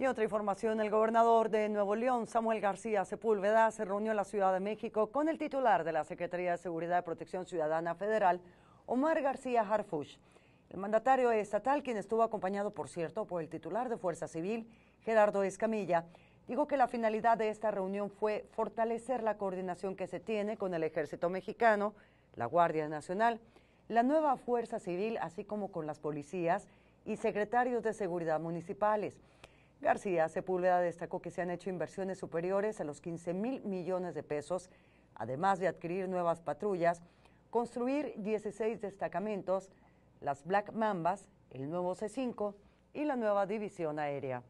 Y otra información, el gobernador de Nuevo León, Samuel García Sepúlveda, se reunió en la Ciudad de México con el titular de la Secretaría de Seguridad y Protección Ciudadana Federal, Omar García Harfuch. El mandatario estatal, quien estuvo acompañado, por cierto, por el titular de Fuerza Civil, Gerardo Escamilla, dijo que la finalidad de esta reunión fue fortalecer la coordinación que se tiene con el Ejército Mexicano, la Guardia Nacional, la nueva Fuerza Civil, así como con las policías y secretarios de seguridad municipales. García Sepúlveda destacó que se han hecho inversiones superiores a los 15 mil millones de pesos, además de adquirir nuevas patrullas, construir 16 destacamentos, las Black Mambas, el nuevo C5 y la nueva división aérea.